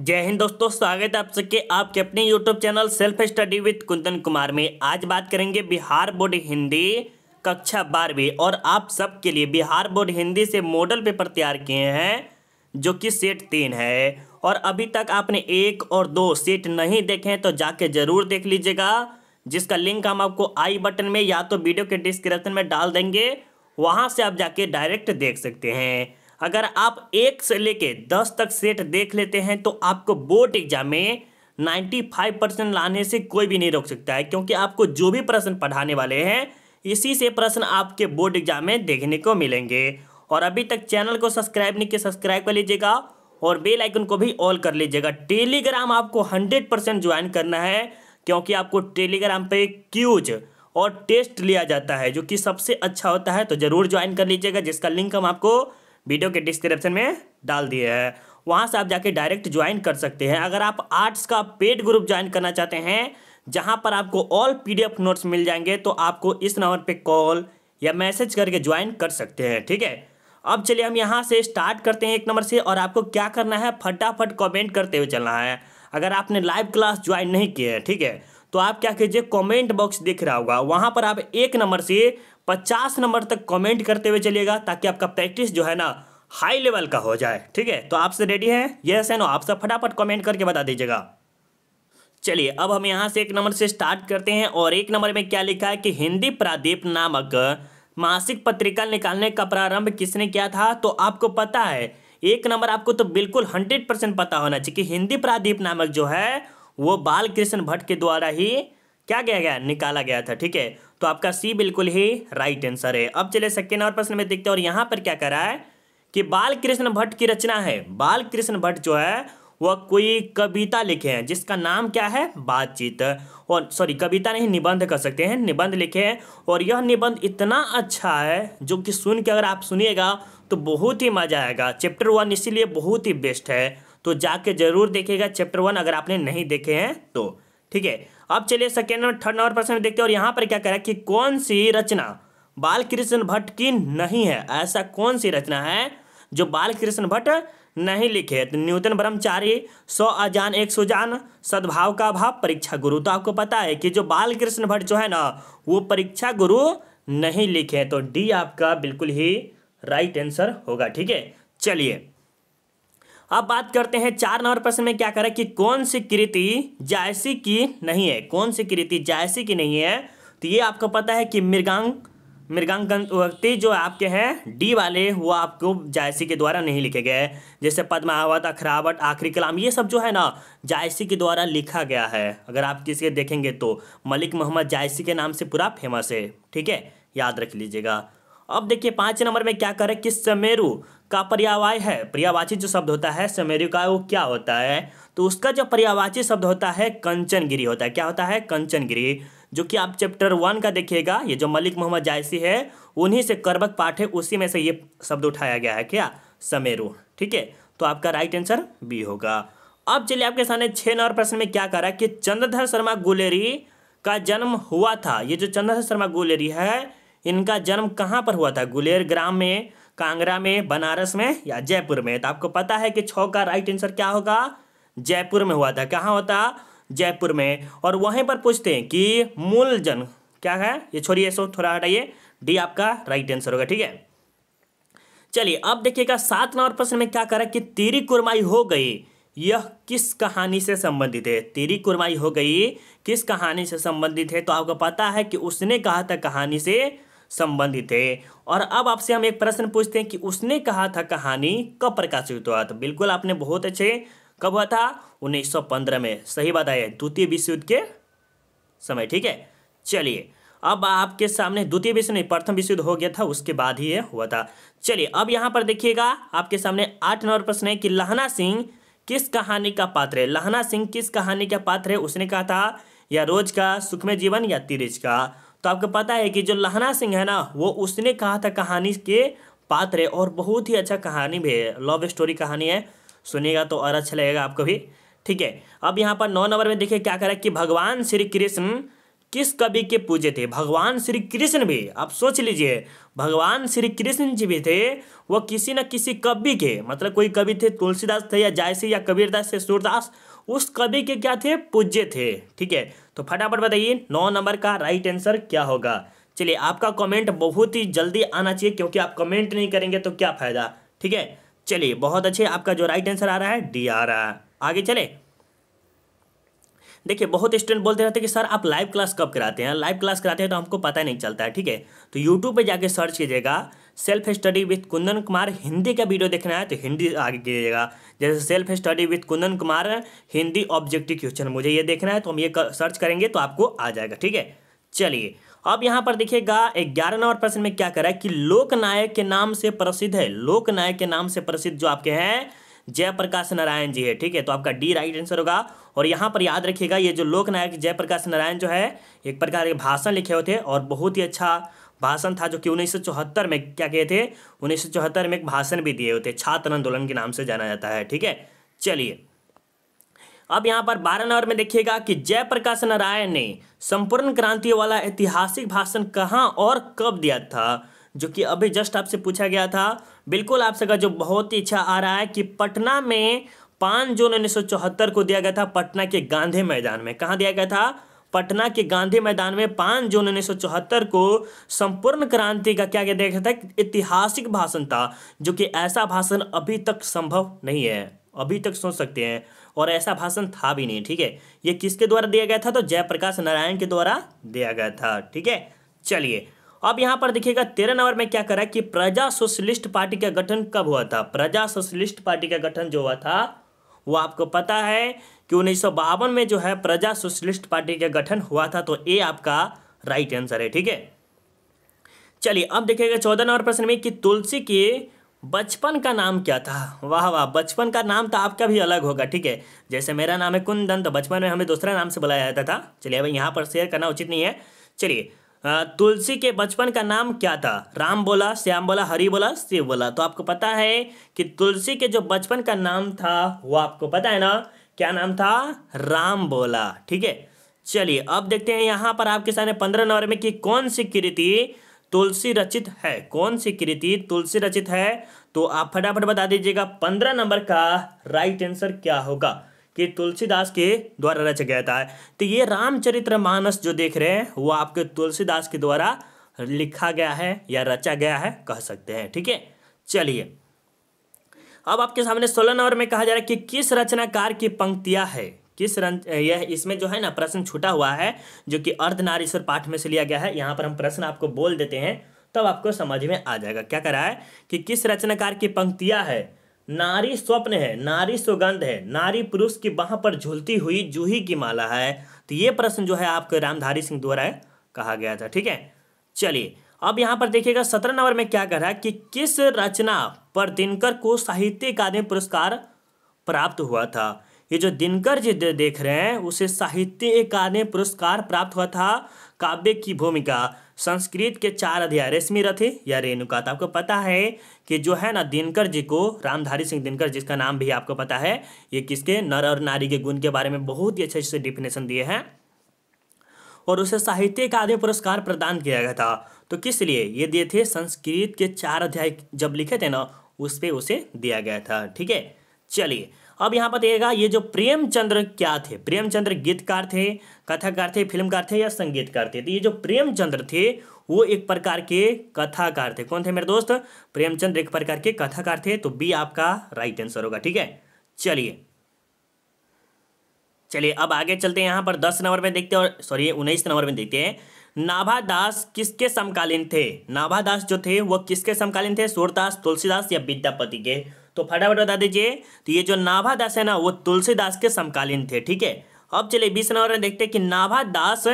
जय हिंद दोस्तों स्वागत है आप सबके आपके अपने YouTube channel self study with Kundan Kumar में आज बात करेंगे बिहार बोर्ड हिंदी कक्षा बारहवीं और आप सबके लिए बिहार बोर्ड हिंदी से मॉडल पेपर तैयार किए हैं जो कि सेट तीन है और अभी तक आपने एक और दो सेट नहीं देखे हैं तो जाके ज़रूर देख लीजिएगा जिसका लिंक हम आपको आई बटन में या तो वीडियो के डिस्क्रिप्शन में डाल देंगे वहाँ से आप जाके डायरेक्ट देख सकते हैं अगर आप एक से लेके दस तक सेट देख लेते हैं तो आपको बोर्ड एग्जाम में 95 परसेंट लाने से कोई भी नहीं रोक सकता है क्योंकि आपको जो भी प्रश्न पढ़ाने वाले हैं इसी से प्रश्न आपके बोर्ड एग्जाम में देखने को मिलेंगे और अभी तक चैनल को सब्सक्राइब नहीं किया सब्सक्राइब कर लीजिएगा और बेल आइकन को भी ऑल कर लीजिएगा टेलीग्राम आपको हंड्रेड परसेंट ज्वाइन करना है क्योंकि आपको टेलीग्राम पे क्यूज और टेस्ट लिया जाता है जो कि सबसे अच्छा होता है तो ज़रूर ज्वाइन कर लीजिएगा जिसका लिंक हम आपको वीडियो के डिस्क्रिप्शन में डाल दिए है वहाँ से आप जाके डायरेक्ट ज्वाइन कर सकते हैं अगर आप आर्ट्स का पेड ग्रुप ज्वाइन करना चाहते हैं जहाँ पर आपको ऑल पीडीएफ नोट्स मिल जाएंगे तो आपको इस नंबर पर कॉल या मैसेज करके ज्वाइन कर सकते हैं ठीक है अब चलिए हम यहाँ से स्टार्ट करते हैं एक नंबर से और आपको क्या करना है फटाफट कमेंट करते हुए चलना है अगर आपने लाइव क्लास ज्वाइन नहीं किया है ठीक है तो आप क्या कीजिए कमेंट बॉक्स दिख रहा होगा वहाँ पर आप एक नंबर से पचास नंबर तक कमेंट करते हुए चलिएगा ताकि आपका प्रैक्टिस जो है ना हाई लेवल का हो जाए ठीक है तो आपसे रेडी है यस है नो आप सब फटाफट कमेंट करके बता दीजिएगा चलिए अब हम यहाँ से एक नंबर से स्टार्ट करते हैं और एक नंबर में क्या लिखा है कि हिंदी प्रादीप नामक मासिक पत्रिका निकालने का प्रारंभ किसने किया था तो आपको पता है एक नंबर आपको तो बिल्कुल हंड्रेड परसेंट पता होना चाहिए कि हिंदी प्रादीप नामक जो है वो बालकृष्ण भट्ट के द्वारा ही क्या गया गया निकाला गया था ठीक है तो आपका सी बिल्कुल ही राइट आंसर है अब चले सेकेंड नंबर प्रश्न में देखते हैं और यहाँ पर क्या करा है कि बाल कृष्ण भट्ट की रचना है बाल कृष्ण भट्ट जो है वह कोई कविता लिखे हैं जिसका नाम क्या है बातचीत और सॉरी कविता नहीं निबंध कर सकते हैं निबंध लिखे हैं और यह निबंध इतना अच्छा है जो कि सुन के अगर आप सुनिएगा तो बहुत ही मज़ा आएगा चैप्टर वन इसीलिए बहुत ही बेस्ट है तो जाके जरूर देखिएगा चैप्टर वन अगर आपने नहीं देखे हैं तो ठीक है अब चलिए सेकेंड नंबर थर्ड नंबर प्रश्न देखते हैं और यहाँ पर क्या कह रहा है कि कौन सी रचना बालकृष्ण भट्ट की नहीं है ऐसा कौन सी रचना है जो बालकृष्ण भट्ट नहीं लिखे तो न्यूतन ब्रह्मचारी सौ अजान एक सुजान सद्भाव का अभाव परीक्षा गुरु तो आपको पता है कि जो बालकृष्ण भट्ट जो है ना वो परीक्षा गुरु नहीं लिखे तो डी आपका बिल्कुल ही राइट आंसर होगा ठीक है चलिए अब बात करते हैं चार नंबर प्रश्न में क्या करें कि कौन सी कृति जायसी की नहीं है कौन सी कृति जायसी की नहीं है तो ये आपको पता है कि मृगांग मृगांग व्यक्ति जो आपके हैं डी वाले वो आपको जायसी के द्वारा नहीं लिखे गए जैसे पद्मावत अखरावट आखिरी कलाम ये सब जो है ना जायसी के द्वारा लिखा गया है अगर आप किसी देखेंगे तो मलिक मोहम्मद जायसी के नाम से पूरा फेमस है ठीक है याद रख लीजिएगा अब देखिए पाँच नंबर में क्या करें कि समेरु का पर्यावाय है पर्यावाची जो शब्द होता है समेरु का वो क्या होता है तो उसका जो पर्यावाची शब्द होता है कंचनगिरी होता है क्या होता है कंचनगिरी जो कि आप चैप्टर वन का देखिएगा ये जो मलिक मोहम्मद जायसी है उन्हीं से करबक पाठ है उसी में से ये शब्द उठाया गया है क्या समेरु ठीक है तो आपका राइट आंसर बी होगा अब चलिए आपके सामने छः नंबर प्रश्न में क्या करा कि चंद्रधर शर्मा गुलेरी का जन्म हुआ था ये जो चंद्रधर शर्मा गुलेरी है इनका जन्म कहाँ पर हुआ था गुलेर ग्राम में कांगड़ा में बनारस में या जयपुर में तो आपको पता है कि छ का राइट आंसर क्या होगा जयपुर में हुआ था कहाँ होता जयपुर में और वहीं पर पूछते हैं कि मूल जन क्या है ये छोड़िए सो थोड़ा हटाइए डी आपका राइट आंसर होगा ठीक है चलिए अब देखिएगा सात नंबर प्रश्न में क्या करें कि तेरी कुरमाई हो गई यह किस कहानी से संबंधित है तेरी कुरमाई हो गई किस कहानी से संबंधित है तो आपको पता है कि उसने कहा था कहानी से संबंधित है और अब आपसे हम एक प्रश्न पूछते हैं कि उसने कहा था कहानी कब प्रकाशित हुआ था बिल्कुल आपने बहुत अच्छे कब हुआ था 1915 में सही आई द्वितीय विश्व युद्ध के समय ठीक है चलिए अब आपके सामने द्वितीय विश्व नहीं प्रथम विश्व युद्ध हो गया था उसके बाद ही हुआ था चलिए अब यहाँ पर देखिएगा आपके सामने आठ नंबर प्रश्न है कि लहना सिंह किस कहानी का पात्र है लहना सिंह किस कहानी का पात्र है उसने कहा था या रोज का सुखमय जीवन या तिरिज का तो आपको पता है कि जो लहना सिंह है ना वो उसने कहा था कहानी के पात्र है और बहुत ही अच्छा कहानी भी है लव स्टोरी कहानी है सुनिएगा तो और अच्छा लगेगा आपको भी ठीक है अब यहाँ पर नौ नंबर में देखिए क्या करें कि भगवान श्री कृष्ण किस कवि के पूजे थे भगवान श्री कृष्ण भी आप सोच लीजिए भगवान श्री कृष्ण जी भी थे वो किसी न किसी कवि के मतलब कोई कवि थे तुलसीदास थे या जायसी या कबीरदास थे सूरदास उस कवि के क्या थे पूज्य थे ठीक है तो फटाफट बताइए नौ नंबर का राइट आंसर क्या होगा चलिए आपका कमेंट बहुत ही जल्दी आना चाहिए क्योंकि आप कमेंट नहीं करेंगे तो क्या फ़ायदा ठीक है चलिए बहुत अच्छे आपका जो राइट आंसर आ रहा है डी आ रहा है आगे चले देखिए बहुत स्टूडेंट बोलते रहते हैं कि सर आप लाइव क्लास कब कराते हैं लाइव क्लास कराते हैं तो हमको पता नहीं चलता है ठीक है तो यूट्यूब पे जाके सर्च कीजिएगा self study with Kundan Kumar Hindi का वीडियो देखना है तो हिंदी आगे कीजिएगा जैसे self study with Kundan Kumar Hindi objective question मुझे ये देखना है तो हम ये कर, सर्च करेंगे तो आपको आ जाएगा ठीक है चलिए अब यहाँ पर देखिएगा ग्यारह नंबर प्रश्न में क्या करा है कि लोकनायक के नाम से प्रसिद्ध है लोकनायक के नाम से प्रसिद्ध जो आपके हैं जयप्रकाश नारायण जी है ठीक है तो आपका डी राइट आंसर होगा और यहाँ पर याद रखिएगा ये जो लोकनायक जयप्रकाश नारायण जो है एक प्रकार के भाषण लिखे हुए थे और बहुत ही अच्छा भाषण था जो कि उन्नीस में क्या कहे थे उन्नीस में एक भाषण भी दिए हुए थे छात्र आंदोलन के नाम से जाना जाता है ठीक है चलिए अब यहाँ पर बारह नंबर में देखिएगा कि जयप्रकाश नारायण ने संपूर्ण क्रांति वाला ऐतिहासिक भाषण कहाँ और कब दिया था जो कि अभी जस्ट आपसे पूछा गया था बिल्कुल आप का जो बहुत ही इच्छा आ रहा है कि पटना में पाँच जून उन्नीस को दिया गया था पटना के गांधी मैदान में कहाँ दिया गया था पटना के गांधी मैदान में पाँच जून उन्नीस को संपूर्ण क्रांति का क्या क्या देखा था ऐतिहासिक भाषण था जो कि ऐसा भाषण अभी तक संभव नहीं है अभी तक सोच सकते हैं और ऐसा भाषण था भी नहीं ठीक है ये किसके द्वारा दिया गया था तो जयप्रकाश नारायण के द्वारा दिया गया था ठीक है चलिए अब यहां पर देखिएगा तेरह नंबर में क्या करा कि प्रजा सोशलिस्ट पार्टी का गठन कब हुआ था प्रजा सोशलिस्ट पार्टी का गठन जो हुआ था वो आपको पता है कि उन्नीस में जो है प्रजा सोशलिस्ट पार्टी का गठन हुआ था तो ये आपका राइट आंसर है ठीक है चलिए अब देखिएगा चौदह नंबर प्रश्न में कि तुलसी के बचपन का नाम क्या था वाह वाह बचपन का नाम तो आपका भी अलग होगा ठीक है जैसे मेरा नाम है कुंदन तो बचपन में हमें दूसरा नाम से बुलाया जाता था चलिए अब यहाँ पर शेयर करना उचित नहीं है चलिए तुलसी के बचपन का नाम क्या था राम बोला श्याम बोला हरि बोला शिव बोला तो आपको पता है कि तुलसी के जो बचपन का नाम था वो आपको पता है ना क्या नाम था राम बोला ठीक है चलिए अब देखते हैं यहाँ पर आपके सामने पंद्रह नंबर में कि कौन सी कृति तुलसी रचित है कौन सी कृति तुलसी रचित है तो आप फटाफट बता दीजिएगा पंद्रह नंबर का राइट आंसर क्या होगा कि तुलसीदास के द्वारा रचा गया था तो ये रामचरित्र मानस जो देख रहे हैं वो आपके तुलसीदास के द्वारा लिखा गया है या रचा गया है कह सकते हैं ठीक है चलिए अब आपके सामने सोलह नंबर में कहा जा रहा है कि किस रचनाकार की पंक्तियां है किस रन यह इसमें जो है ना प्रश्न छूटा हुआ है जो कि अर्धनारीश्वर पाठ में से लिया गया है यहाँ पर हम प्रश्न आपको बोल देते हैं तब तो आपको समझ में आ जाएगा क्या करा है कि किस रचनाकार की पंक्तियां है नारी स्वप्न है नारी सुगंध है नारी पुरुष की बाह पर झुलती हुई जूही की माला है तो ये प्रश्न जो है आपके रामधारी सिंह द्वारा कहा गया था ठीक है चलिए अब यहाँ पर देखिएगा सत्रह नंबर में क्या कह रहा है कि किस रचना पर दिनकर को साहित्य अकादमी पुरस्कार प्राप्त हुआ था ये जो दिनकर जी देख रहे हैं उसे साहित्य अकादमी पुरस्कार प्राप्त हुआ था काव्य की भूमिका संस्कृत के चार अध्याय रेशमी रथ या रेणुका तो आपको पता है कि जो है ना दिनकर जी को रामधारी सिंह दिनकर जिसका नाम भी आपको पता है ये किसके नर और नारी के गुण के बारे में बहुत ही अच्छे से डिफिनेशन दिए हैं और उसे साहित्य अकादमी पुरस्कार प्रदान किया गया था तो किस लिए ये दिए थे संस्कृत के चार अध्याय जब लिखे थे ना उस पर उसे दिया गया था ठीक है चलिए अब यहाँ पर देखिएगा ये जो प्रेमचंद्र क्या थे प्रेमचंद्र गीतकार थे कथाकार थे फिल्मकार थे या संगीतकार थे तो ये जो प्रेमचंद्र थे वो एक प्रकार के कथाकार थे कौन थे मेरे दोस्त प्रेमचंद्र एक प्रकार के कथाकार थे तो बी आपका राइट आंसर होगा ठीक है चलिए चलिए अब आगे चलते हैं यहाँ पर दस नंबर में देखते हैं सॉरी उन्नीस नंबर में देखते हैं नाभादास किसके समकालीन थे नाभा जो थे वो किसके समकालीन थे सूरदास तुलसीदास या विद्यापति के तो फटाफट बता दीजिए तो ये जो नाभा दास है ना वो तुलसीदास के समकालीन थे ठीक है अब चलिए बीस नंबर में देखते हैं कि नाभा दास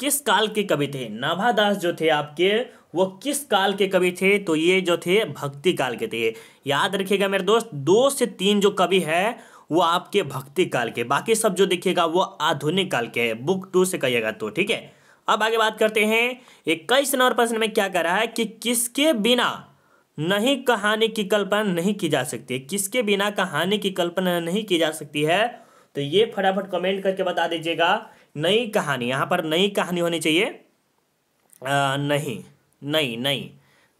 किस काल के कवि थे नाभा दास जो थे आपके वो किस काल के कवि थे तो ये जो थे भक्ति काल के थे याद रखिएगा मेरे दोस्त दो से तीन जो कवि है वो आपके भक्ति काल के बाकी सब जो देखिएगा वो आधुनिक काल के है बुक टू से कहिएगा तो ठीक है अब आगे बात करते हैं इक्कीस नंबर प्रश्न में क्या कह रहा है कि किसके बिना नहीं कहानी की कल्पना नहीं की जा सकती है किसके बिना कहानी की कल्पना नहीं की जा सकती है तो ये फटाफट कमेंट करके बता दीजिएगा नई कहानी यहाँ पर नई कहानी होनी चाहिए आ, नहीं नहीं नहीं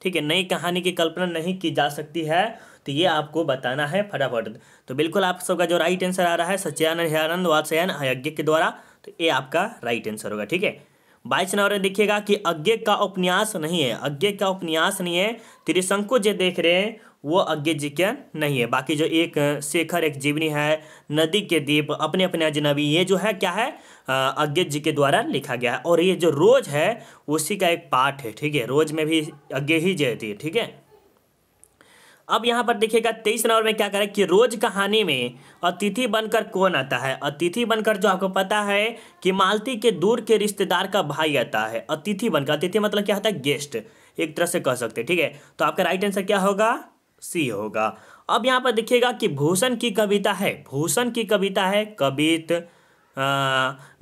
ठीक है नई कहानी की कल्पना नहीं की जा सकती है तो ये आपको बताना है फटाफट तो बिल्कुल आप सबका जो राइट आंसर आ रहा है सच्चिदानंद हिरानंद वात्सयन यज्ञ के द्वारा तो ये आपका राइट आंसर होगा ठीक है बाईस नंबर देखिएगा कि अज्ञे का उपन्यास नहीं है अज्ञे का उपन्यास नहीं है त्रिशंकु जो देख रहे हैं वो अज्ञे जी के नहीं है बाकी जो एक शेखर एक जीवनी है नदी के दीप अपने अपने अजनबी ये जो है क्या है अज्ञे जी के द्वारा लिखा गया है और ये जो रोज है उसी का एक पाठ है ठीक है रोज में भी अज्ञे ही जयती है ठीक है अब यहाँ पर देखिएगा तेईस नंबर में क्या करें कि रोज कहानी में अतिथि बनकर कौन आता है अतिथि बनकर जो आपको पता है कि मालती के दूर के रिश्तेदार का भाई आता है अतिथि बनकर अतिथि मतलब क्या होता है गेस्ट एक तरह से कह सकते हैं ठीक है तो आपका राइट आंसर क्या होगा सी होगा अब यहाँ पर देखिएगा कि भूषण की कविता है भूषण की कविता है कवित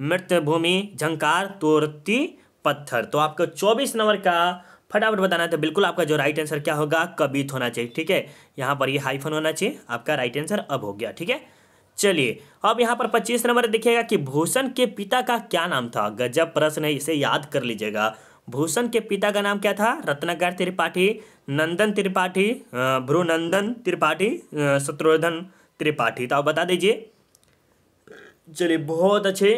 मृत भूमि झंकार तोरती पत्थर तो आपको चौबीस नंबर का फटाफट बताना था तो बिल्कुल आपका जो राइट आंसर क्या होगा कबीत होना चाहिए ठीक है यहाँ पर ये हाइफन होना चाहिए आपका राइट आंसर अब हो गया ठीक है चलिए अब यहाँ पर पच्चीस नंबर देखिएगा कि भूषण के पिता का क्या नाम था गजब प्रश्न है इसे याद कर लीजिएगा भूषण के पिता का नाम क्या था रत्नाकर त्रिपाठी नंदन त्रिपाठी भ्रुनंदन त्रिपाठी शत्रुघ्न त्रिपाठी तो आप बता दीजिए चलिए बहुत अच्छे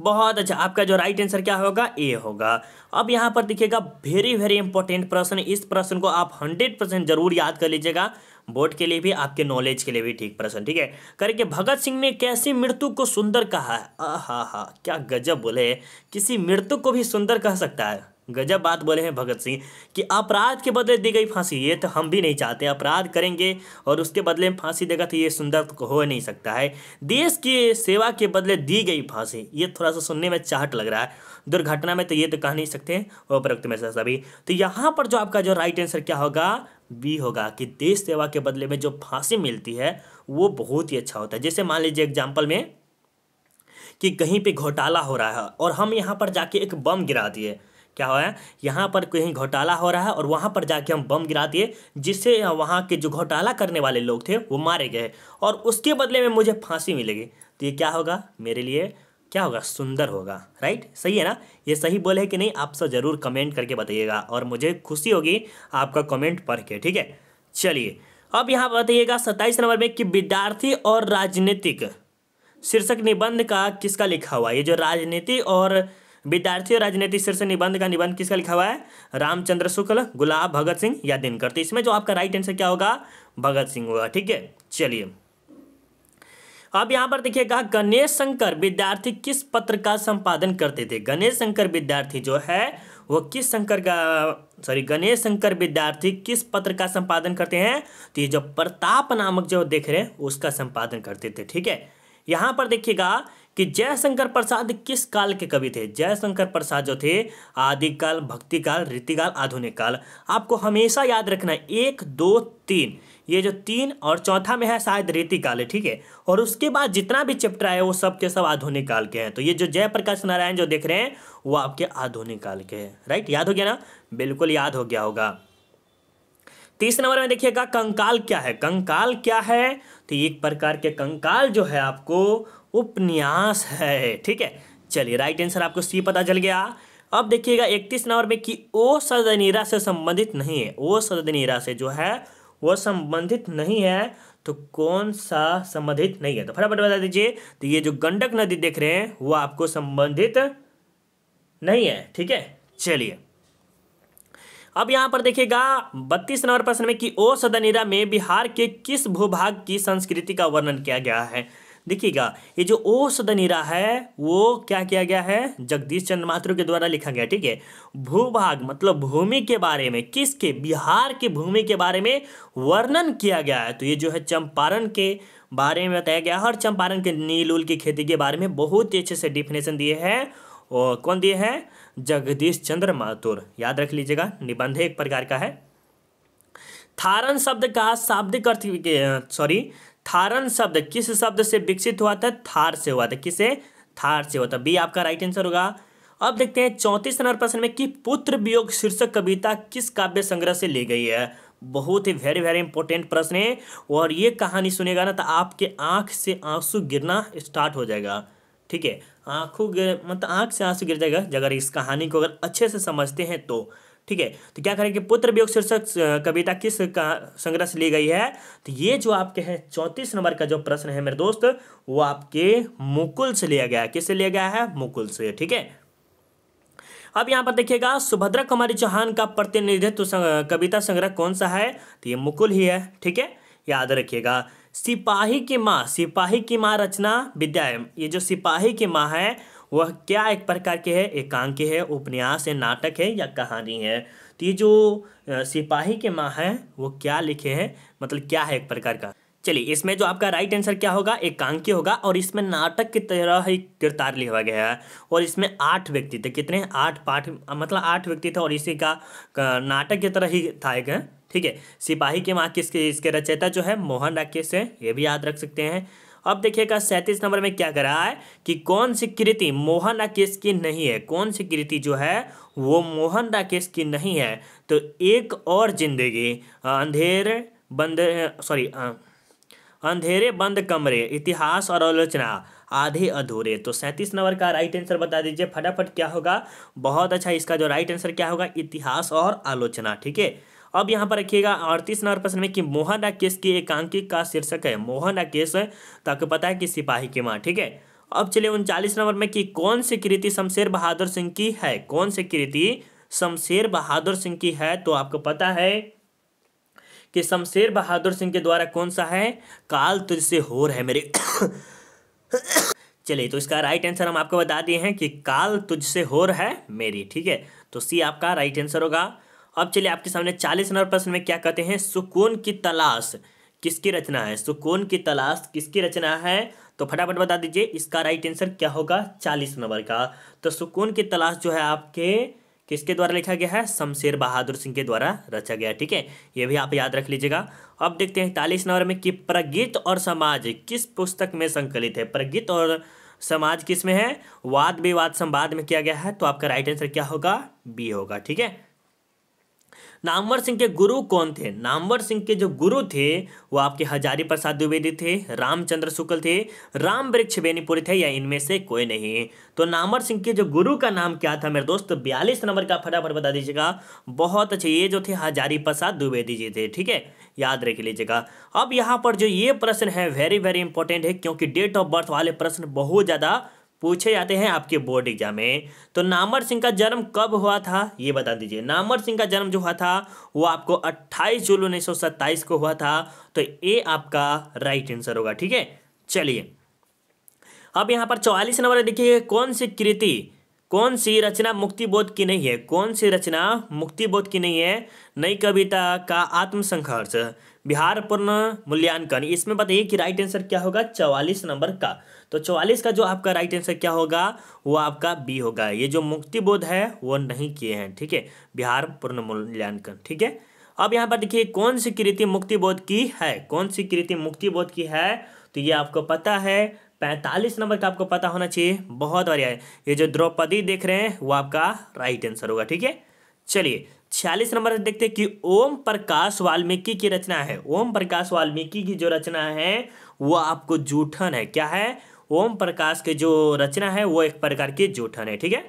बहुत अच्छा आपका जो राइट आंसर क्या होगा ए होगा अब यहाँ पर देखिएगा वेरी वेरी इंपॉर्टेंट प्रश्न इस प्रश्न को आप हंड्रेड परसेंट जरूर याद कर लीजिएगा बोर्ड के लिए भी आपके नॉलेज के लिए भी ठीक प्रश्न ठीक है करके भगत सिंह ने कैसी मृत्यु को सुंदर कहा है आ हा हा क्या गजब बोले किसी मृत्यु को भी सुंदर कह सकता है गजब बात बोले हैं भगत सिंह कि अपराध के बदले दी गई फांसी ये तो हम भी नहीं चाहते अपराध करेंगे और उसके बदले में फांसी देगा तो ये सुंदर तो हो नहीं सकता है देश की सेवा के बदले दी गई फांसी ये थोड़ा सा सुनने में चाहट लग रहा है दुर्घटना में तो ये तो कह नहीं सकते हैं उपरोक्त में से सभी तो यहाँ पर जो आपका जो राइट आंसर क्या होगा बी होगा कि देश सेवा के बदले में जो फांसी मिलती है वो बहुत ही अच्छा होता है जैसे मान लीजिए एग्जाम्पल में कि कहीं पर घोटाला हो रहा है और हम यहाँ पर जाके एक बम गिरा दिए क्या हो है यहाँ पर कहीं घोटाला हो रहा है और वहाँ पर जाके हम बम गिरा दिए जिससे वहाँ के जो घोटाला करने वाले लोग थे वो मारे गए और उसके बदले में मुझे फांसी मिलेगी तो ये क्या होगा मेरे लिए क्या होगा सुंदर होगा राइट सही है ना ये सही बोले कि नहीं आप सब ज़रूर कमेंट करके बताइएगा और मुझे खुशी होगी आपका कमेंट पढ़ के ठीक है चलिए अब यहाँ बताइएगा सत्ताईस नंबर में कि विद्यार्थी और राजनीतिक शीर्षक निबंध का किसका लिखा हुआ ये जो राजनीति और विद्यार्थी और राजनीति शीर्ष निबंध का निबंध किसका लिखा हुआ है रामचंद्र शुक्ल गुलाब भगत सिंह या दिनकर तो इसमें जो आपका राइट आंसर क्या होगा भगत सिंह होगा ठीक है चलिए अब यहाँ पर देखिएगा गणेश शंकर विद्यार्थी किस पत्र का संपादन करते थे गणेश शंकर विद्यार्थी जो है वो किस शंकर का सॉरी गणेश शंकर विद्यार्थी किस पत्र का संपादन करते हैं तो ये जो प्रताप नामक जो देख रहे हैं उसका संपादन करते थे ठीक है यहां पर देखिएगा कि जयशंकर प्रसाद किस काल के कवि थे जयशंकर प्रसाद जो थे आदिकाल भक्ति काल रीतिकाल आधुनिक काल आपको हमेशा याद रखना है एक दो तीन ये जो तीन और चौथा में है शायद रीतिकाल है ठीक है और उसके बाद जितना भी चैप्टर आए वो सब के सब आधुनिक काल के हैं तो ये जो जयप्रकाश नारायण जो देख रहे हैं वो आपके आधुनिक काल के हैं राइट याद हो गया ना बिल्कुल याद हो गया होगा तीस नंबर में देखिएगा कंकाल क्या है कंकाल क्या है तो एक प्रकार के कंकाल जो है आपको उपन्यास है ठीक है चलिए राइट आंसर आपको सी पता चल गया अब देखिएगा इकतीस नंबर में कि ओ सदनीरा से संबंधित नहीं है ओ सदनीरा से जो है वो संबंधित नहीं है तो कौन सा संबंधित नहीं है तो फटाफट बता दीजिए तो ये जो गंडक नदी देख रहे हैं वो आपको संबंधित नहीं है ठीक है चलिए अब यहाँ पर देखिएगा बत्तीस नंबर प्रश्न में कि ओ सदनिरा में बिहार के किस भूभाग की संस्कृति का वर्णन किया गया है देखिएगा ये जो ओ सदनिरा है वो क्या किया गया है जगदीश चंद्र महात्र के द्वारा लिखा गया ठीक है भूभाग मतलब भूमि के बारे में किसके बिहार के भूमि के बारे में वर्णन किया गया है तो ये जो है चंपारण के बारे में बताया गया है और चंपारण के नील उल की खेती के बारे में बहुत ही अच्छे से डिफिनेशन दिए हैं और कौन दिए हैं जगदीश चंद्र माथुर याद रख लीजिएगा निबंध एक प्रकार का है थारन शब्द का शाब्दिक अर्थ सॉरी थारन शब्द किस शब्द से विकसित हुआ था थार से हुआ था किसे थार से हुआ था बी आपका राइट आंसर होगा अब देखते हैं चौंतीस नंबर प्रश्न में कि पुत्र वियोग शीर्षक कविता किस काव्य संग्रह से ली गई है बहुत ही वेरी वेरी इंपॉर्टेंट प्रश्न है और ये कहानी सुनेगा ना तो आपके आंख से आंसू गिरना स्टार्ट हो जाएगा ठीक है आंखों गिर मतलब आंख से आंसू गिर जाएगा अगर इस कहानी को अगर अच्छे से समझते हैं तो ठीक है तो क्या करेंगे पुत्र वियोग शीर्षक कविता किस संग्रह से ली गई है तो ये जो आपके हैं चौंतीस नंबर का जो प्रश्न है मेरे दोस्त वो आपके मुकुल से लिया गया है किससे लिया गया है मुकुल से ठीक है अब यहाँ पर देखिएगा सुभद्रा कुमारी चौहान का प्रतिनिधित्व कविता संग्रह कौन सा है तो ये मुकुल ही है ठीक है याद रखिएगा सिपाही की माँ सिपाही की माँ रचना विद्या ये जो सिपाही की माँ है वह क्या एक प्रकार के है एकांकी है उपन्यास है नाटक है या कहानी है तो ये जो सिपाही के माँ है वो क्या लिखे हैं मतलब क्या है एक प्रकार का चलिए इसमें जो आपका राइट आंसर क्या होगा एकांकी होगा और इसमें नाटक की तरह ही किरदार लिखा गया है और इसमें आठ व्यक्ति थे कितने आठ पाठ मतलब आठ व्यक्ति थे और इसी का नाटक की तरह ही था एक ठीक है सिपाही के माँ किसके इसके रचयिता जो है मोहन राकेश है ये भी याद रख सकते हैं अब देखिएगा सैंतीस नंबर में क्या करा है कि कौन सी कृति मोहन राकेश की नहीं है कौन सी कृति जो है वो मोहन राकेश की नहीं है तो एक और जिंदगी अंधेर बंद सॉरी अंधेरे बंद कमरे इतिहास और आलोचना आधे अधूरे तो सैंतीस नंबर का राइट आंसर बता दीजिए फटाफट क्या होगा बहुत अच्छा इसका जो राइट आंसर क्या होगा इतिहास और आलोचना ठीक है अब यहाँ पर रखिएगा अड़तीस नंबर प्रश्न में कि मोहन राकेश की एकांकिक का शीर्षक है मोहन राकेश तो आपको पता है कि सिपाही की माँ ठीक है अब चलिए उनचालीस नंबर में कि कौन सी कृति शमशेर बहादुर सिंह की है कौन सी कृति शमशेर बहादुर सिंह की है तो आपको पता है कि शमशेर बहादुर सिंह के द्वारा कौन सा है काल तुझसे होर है मेरे चलिए तो इसका राइट आंसर हम आपको बता दिए हैं कि काल तुझसे होर है मेरी ठीक है तो सी आपका राइट आंसर होगा अब चलिए आपके सामने चालीस नंबर प्रश्न में क्या कहते हैं सुकून की तलाश किसकी रचना है सुकून की तलाश किसकी रचना है तो फटाफट बता दीजिए इसका राइट आंसर क्या होगा चालीस नंबर का तो सुकून की तलाश जो है आपके किसके द्वारा लिखा गया है शमशेर बहादुर सिंह के द्वारा रचा गया ठीक है ये भी आप याद रख लीजिएगा अब देखते हैं तालीस नंबर में कि प्रगीत और समाज किस पुस्तक में संकलित है प्रगीत और समाज किस में है वाद विवाद संवाद में किया गया है तो आपका राइट आंसर क्या होगा बी होगा ठीक है नामवर सिंह के गुरु कौन थे नामवर सिंह के जो गुरु थे वो आपके हजारी प्रसाद द्विवेदी थे रामचंद्र शुक्ल थे राम वृक्ष बेनीपुरी थे या इनमें से कोई नहीं तो नामवर सिंह के जो गुरु का नाम क्या था मेरे दोस्त बयालीस नंबर का फटाफट बता दीजिएगा बहुत अच्छे ये जो थे हजारी प्रसाद द्विवेदी जी थे ठीक है याद रख लीजिएगा अब यहाँ पर जो ये प्रश्न है वेरी वेरी इंपॉर्टेंट है क्योंकि डेट ऑफ बर्थ वाले प्रश्न बहुत ज़्यादा पूछे जाते हैं आपके बोर्ड एग्जाम में तो नामर सिंह का जन्म कब हुआ था ये बता दीजिए नामर सिंह का जन्म जो हुआ था वो आपको 28 जून उन्नीस को हुआ था तो ये आपका राइट आंसर होगा ठीक है चलिए अब यहाँ पर चौवालीस नंबर देखिए कौन सी कृति कौन सी रचना मुक्तिबोध की नहीं है कौन सी रचना मुक्तिबोध की नहीं है नई कविता का आत्मसंघर्ष बिहार पूर्ण मूल्यांकन इसमें बताइए कि राइट आंसर क्या होगा चौवालीस नंबर का तो चौवालीस का जो आपका राइट आंसर क्या होगा वो आपका बी होगा ये जो मुक्ति बोध है वो नहीं किए हैं ठीक है बिहार पूर्ण मूल्यांकन ठीक है अब यहाँ पर देखिए कौन सी कृति मुक्ति बोध की है कौन सी कृति मुक्ति बोध की है तो ये आपको पता है पैंतालीस नंबर का आपको पता होना चाहिए बहुत बढ़िया है ये जो द्रौपदी देख रहे हैं वो आपका राइट आंसर होगा ठीक है चलिए छियालीस नंबर देखते हैं कि ओम प्रकाश वाल्मीकि की रचना है ओम प्रकाश वाल्मीकि की जो रचना है वो आपको जूठन है क्या है ओम प्रकाश के जो रचना है वो एक प्रकार की जूठन है ठीक है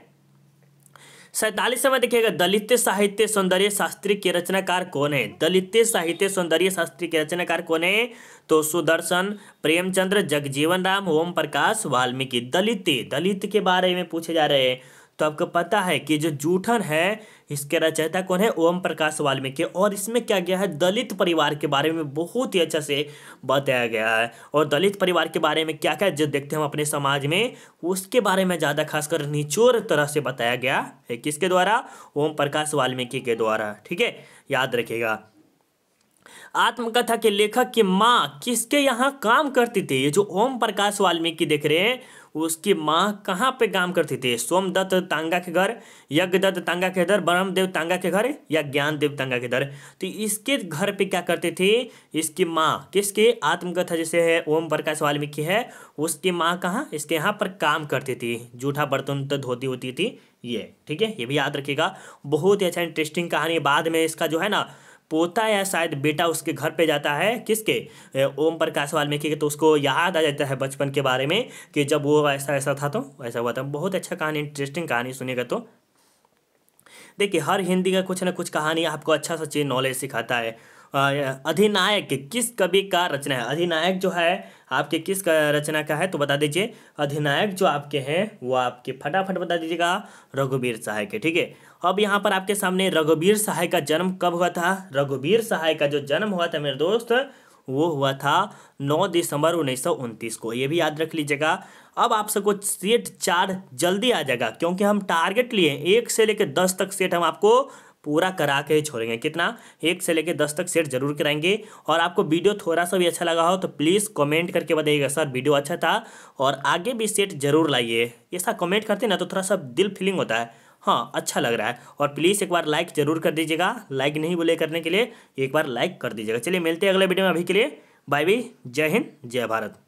सैतालीस में देखिएगा दलित साहित्य सौंदर्य शास्त्री के रचनाकार कौन है दलित साहित्य सौंदर्य शास्त्री के रचनाकार कौन है तो सुदर्शन प्रेमचंद्र जगजीवन राम ओम प्रकाश वाल्मीकि दलित दलित के बारे में पूछे जा रहे हैं तो आपको पता है कि जो जूठन है इसके रचयिता कौन है ओम प्रकाश वाल्मीकि और इसमें क्या गया है दलित परिवार के बारे में बहुत ही अच्छा से बताया गया है और दलित परिवार के बारे में क्या क्या जो देखते हैं हम अपने समाज में उसके बारे में ज़्यादा खासकर निचोर तरह से बताया गया है किसके द्वारा ओम प्रकाश वाल्मीकि के द्वारा ठीक है याद रखेगा आत्मकथा के लेखक की माँ किसके यहाँ काम करती थी ये जो ओम प्रकाश वाल्मीकि देख रहे हैं उसकी माँ कहाँ पे काम करती थी सोमदत्त तांगा के घर यज्ञदत्त तांगा के घर ब्रह्मदेव तांगा के घर या ज्ञानदेव तांगा के घर तो इसके घर पे क्या करती थी इसकी माँ किसके आत्मकथा जैसे है ओम प्रकाश वाल्मीकि है उसकी माँ कहाँ इसके यहाँ पर काम करती थी जूठा बर्तन तो धोती होती थी ये ठीक है ये भी याद रखिएगा बहुत ही अच्छा इंटरेस्टिंग कहानी बाद में इसका जो है ना पोता या शायद बेटा उसके घर पे जाता है किसके ओम प्रकाश वाल्मीकि के तो उसको याद आ जाता है बचपन के बारे में कि जब वो ऐसा ऐसा था तो ऐसा हुआ था बहुत अच्छा कहानी इंटरेस्टिंग कहानी सुनेगा तो देखिए हर हिंदी का कुछ ना कुछ कहानी आपको अच्छा सा चीज़ नॉलेज सिखाता है अधिनायक किस कवि का रचना है अधिनायक जो है आपके किस का रचना का है तो बता दीजिए अधिनायक जो आपके हैं वो आपके फटाफट बता दीजिएगा रघुवीर साहे के ठीक है अब यहाँ पर आपके सामने रघुवीर सहाय का जन्म कब हुआ था रघुवीर सहाय का जो जन्म हुआ था मेरे दोस्त वो हुआ था 9 दिसंबर उन्नीस को ये भी याद रख लीजिएगा अब आप सबको सेट चार जल्दी आ जाएगा क्योंकि हम टारगेट लिए एक से लेकर दस तक सेट हम आपको पूरा करा के ही छोड़ेंगे कितना एक से लेकर दस तक सेट जरूर कराएंगे और आपको वीडियो थोड़ा सा भी अच्छा लगा हो तो प्लीज़ कमेंट करके बताइएगा सर वीडियो अच्छा था और आगे भी सेट जरूर लाइए ऐसा कमेंट करते ना तो थोड़ा सा दिल फीलिंग होता है हाँ अच्छा लग रहा है और प्लीज़ एक बार लाइक जरूर कर दीजिएगा लाइक नहीं बोले करने के लिए एक बार लाइक कर दीजिएगा चलिए मिलते हैं अगले वीडियो में अभी के लिए बाय बी जय हिंद जय भारत